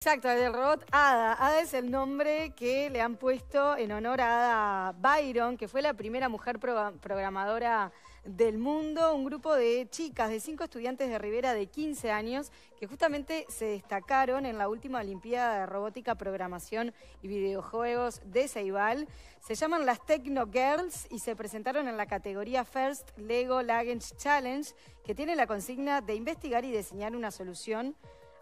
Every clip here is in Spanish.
Exacto, del robot Ada. Ada es el nombre que le han puesto en honor a Ada Byron, que fue la primera mujer programadora del mundo, un grupo de chicas, de cinco estudiantes de Rivera de 15 años, que justamente se destacaron en la última Olimpiada de Robótica, Programación y Videojuegos de Ceibal. Se llaman las Techno Girls y se presentaron en la categoría First Lego Luggage Challenge, que tiene la consigna de investigar y diseñar una solución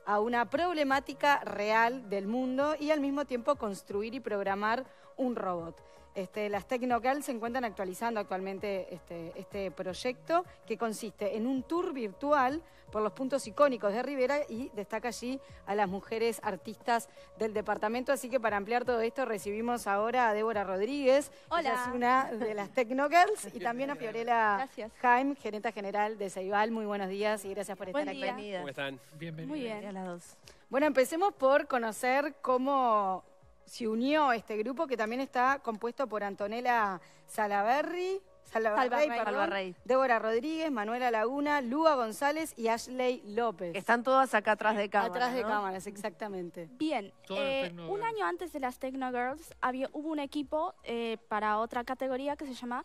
a una problemática real del mundo y al mismo tiempo construir y programar un robot. Este, las Tecnogirls se encuentran actualizando actualmente este, este, proyecto que consiste en un tour virtual por los puntos icónicos de Rivera y destaca allí a las mujeres artistas del departamento. Así que para ampliar todo esto recibimos ahora a Débora Rodríguez, Hola. es una de las Tecnogirls, y también a Fiorella Jaime, gerenta general de Ceibal. Muy buenos días y gracias por Buen estar día. aquí. ¿Cómo están? Bienvenidas. Muy bien. A las dos. Bueno, empecemos por conocer cómo se unió este grupo que también está compuesto por Antonella Salaverri, ...Salaberry, Débora Rodríguez, Manuela Laguna, Lua González y Ashley López. están todas acá atrás de cámaras. Atrás de cámaras, exactamente. Bien, eh, un año antes de las Techno Girls había, hubo un equipo eh, para otra categoría que se llama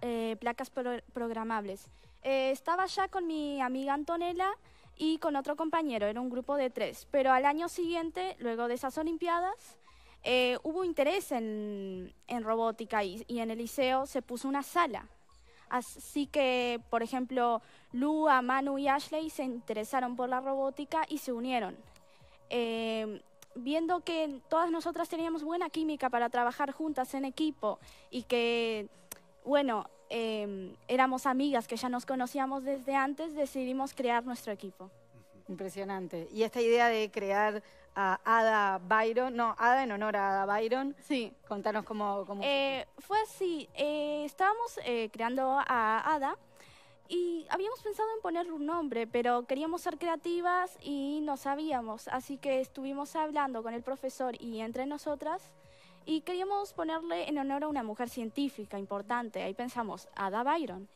eh, Placas Programables. estaba ya con mi amiga Antonella y con otro compañero, era un grupo de tres. Pero al año siguiente, luego de esas Olimpiadas, eh, hubo interés en, en robótica y, en el liceo se puso una sala. Así que, por ejemplo, Lua, Manu y Ashley se interesaron por la robótica y se unieron. Eh, viendo que todas nosotras teníamos buena química para trabajar juntas en equipo y que, bueno, eh, éramos amigas que ya nos conocíamos desde antes, decidimos crear nuestro equipo. Impresionante. Y esta idea de crear a Ada Byron, no, Ada en honor a Ada Byron. Sí. Contanos cómo... cómo eh, fue así, eh, estábamos eh, creando a Ada y habíamos pensado en ponerle un nombre, pero queríamos ser creativas y no sabíamos, así que estuvimos hablando con el profesor y entre nosotras y queríamos ponerle en honor a una mujer científica importante, ahí pensamos, Ada Byron,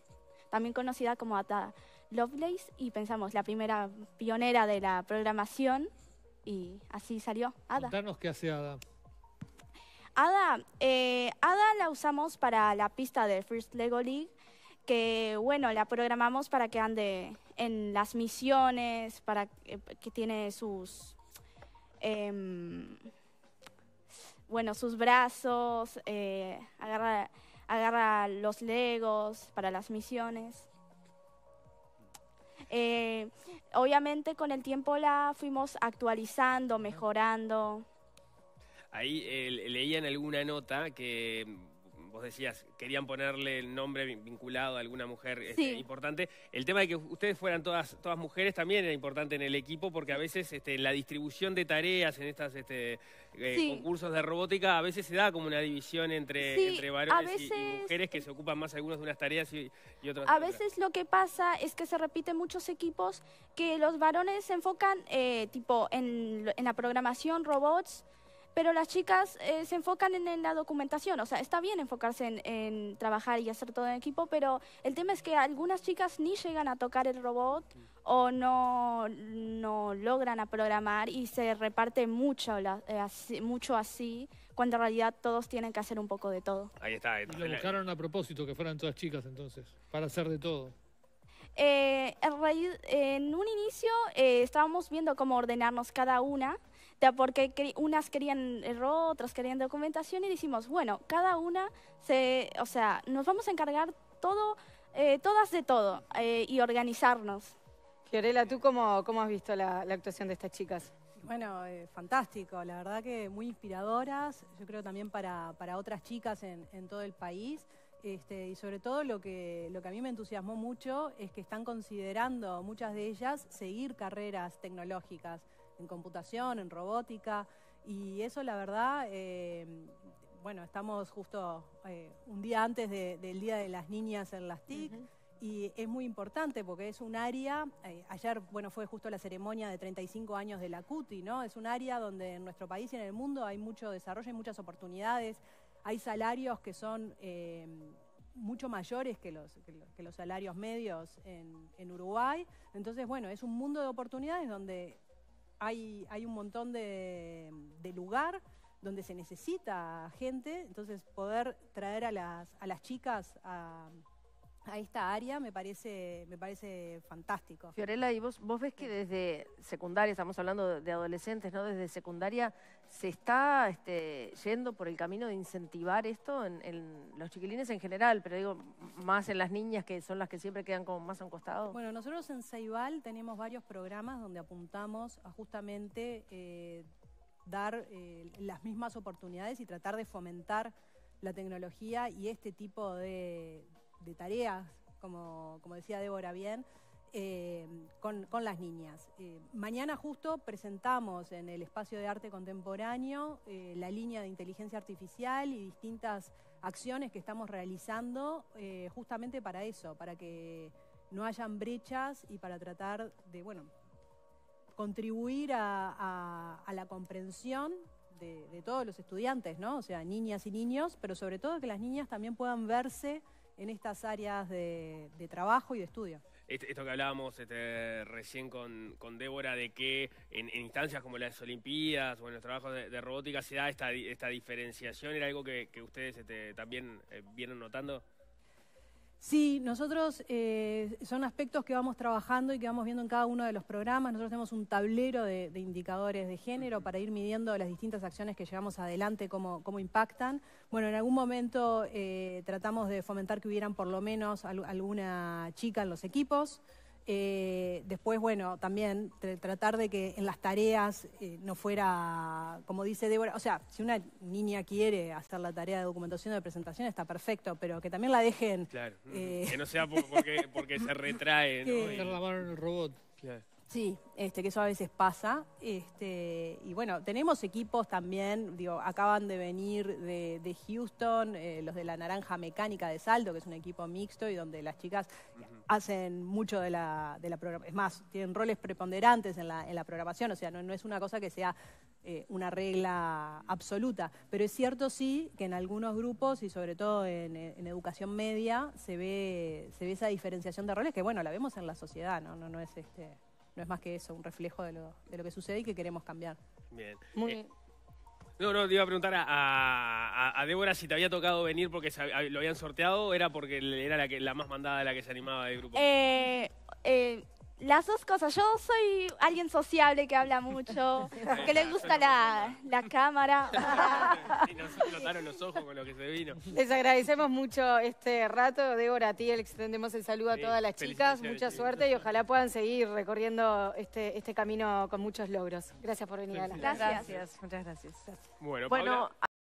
también conocida como Ada Lovelace y pensamos la primera pionera de la programación y así salió Ada. Contanos qué hace Ada. Ada, eh, Ada la usamos para la pista de First Lego League, que bueno, la programamos para que ande en las misiones, para que, tiene sus... Em, bueno, sus brazos, eh, agarra, agarra los legos para las misiones. Eh, obviamente con el tiempo la fuimos actualizando, mejorando. Ahí eh, leían alguna nota que decías, querían ponerle el nombre vinculado a alguna mujer este, importante. El tema de que ustedes fueran todas, todas mujeres también era importante en el equipo porque a veces este, la distribución de tareas en estos este, eh, concursos de robótica a veces se da como una división entre, entre varones y, mujeres que se ocupan más algunas de unas tareas y, y otras. A veces lo que pasa es que se repiten muchos equipos que los varones se enfocan eh, tipo en la programación robots pero las chicas eh, se enfocan en, la documentación, o sea, está bien enfocarse en, trabajar y hacer todo en equipo, pero el tema es que algunas chicas ni llegan a tocar el robot o no, logran a programar y se reparte mucho, eh, así, mucho así, cuando en realidad todos tienen que hacer un poco de todo. Ahí está. lo buscaron a propósito que fueran todas chicas entonces, para hacer de todo. Eh, en, un inicio eh, estábamos viendo cómo ordenarnos cada una, porque unas querían error, otras querían documentación y decimos, bueno, cada una, se, o sea, nos vamos a encargar todo, eh, todas de todo eh, y organizarnos. Fiorella, ¿tú cómo, has visto la, actuación de estas chicas? Bueno, eh, fantástico, la verdad que muy inspiradoras, yo creo también para, otras chicas en, todo el país. Este, y sobre todo lo que, lo que a mí me entusiasmó mucho es que están considerando muchas de ellas seguir carreras tecnológicas en computación, en robótica, y eso la verdad, eh, bueno, estamos justo eh, un día antes del Día de las Niñas en las TIC. Y es muy importante porque es un área, eh, ayer bueno fue justo la ceremonia de 35 años de la CUTI, ¿no? Es un área donde en nuestro país y en el mundo hay mucho desarrollo, hay muchas oportunidades, hay salarios que son mucho mayores que los, que los, salarios medios en, en, Uruguay. Entonces, bueno, es un mundo de oportunidades donde hay, un montón de, lugar donde se necesita gente, entonces poder traer a las, a las chicas a a esta área me parece, me parece fantástico. Fiorella, ¿y vos, vos ves que desde secundaria, estamos hablando de adolescentes, ¿no? Desde secundaria, ¿se está este, yendo por el camino de incentivar esto en, los chiquilines en general, pero digo, más en las niñas que son las que siempre quedan como más a un costado? Bueno, nosotros en Ceibal tenemos varios programas donde apuntamos a justamente eh, dar eh, las mismas oportunidades y tratar de fomentar la tecnología y este tipo de, de tareas, como, decía Débora bien, eh, con, las niñas. Eh, mañana justo presentamos en el espacio de arte contemporáneo eh, la línea de inteligencia artificial y distintas acciones que estamos realizando justamente para eso, para que no hayan brechas y para tratar de, bueno, contribuir a, la comprensión de, de todos los estudiantes, ¿no? O sea, niñas y niños, pero sobre todo que las niñas también puedan verse en estas áreas de, trabajo y de estudio. Esto que hablábamos este, recién con, Débora de que en, instancias como las Olimpiadas o en los trabajos de, robótica se da esta, esta diferenciación, ¿era algo que, ustedes este, también eh, vieron notando? Sí, nosotros eh, son aspectos que vamos trabajando y que vamos viendo en cada uno de los programas. Nosotros tenemos un tablero de, indicadores de género para ir midiendo las distintas acciones que llevamos adelante, cómo, cómo impactan. Bueno, en algún momento eh, tratamos de fomentar que hubieran por lo menos alguna chica en los equipos. Eh, después, bueno, también tratar de que en las tareas eh, no fuera, como dice Débora, o sea, si una niña quiere hacer la tarea de documentación de presentación está perfecto, pero que también la dejen. Eh, que no sea porque, porque se retrae, ¿no? El robot. Sí, este, que eso a veces pasa. Este, y bueno, tenemos equipos también, digo, acaban de venir de, Houston, eh, los de la Naranja Mecánica de Salto, que es un equipo mixto y donde las chicas hacen mucho de la, de la programación. Es más, tienen roles preponderantes en la, en la programación, o sea, no, es una cosa que sea eh, una regla absoluta. Pero es cierto sí que en algunos grupos y sobre todo en, educación media se ve, se ve esa diferenciación de roles que, bueno, la vemos en la sociedad, ¿no? No, no es este no es más que eso, un reflejo de lo, de lo que sucede y que queremos cambiar. Bien. Muy eh, bien. no, no, te iba a preguntar a, a, Débora si te había tocado venir porque lo habían sorteado o era porque era la, que, la más mandada de la que se animaba del grupo. Eh, eh, las dos cosas. Yo soy alguien sociable que habla mucho, que le gusta la, cámara. y nos explotaron los ojos con lo que se vino. Les agradecemos mucho este rato. Débora, a ti le extendemos el saludo a todas las chicas. Mucha suerte y ojalá puedan seguir recorriendo este, este camino con muchos logros. Gracias por venir, a Gracias. gracias. Muchas gracias. Bueno, bueno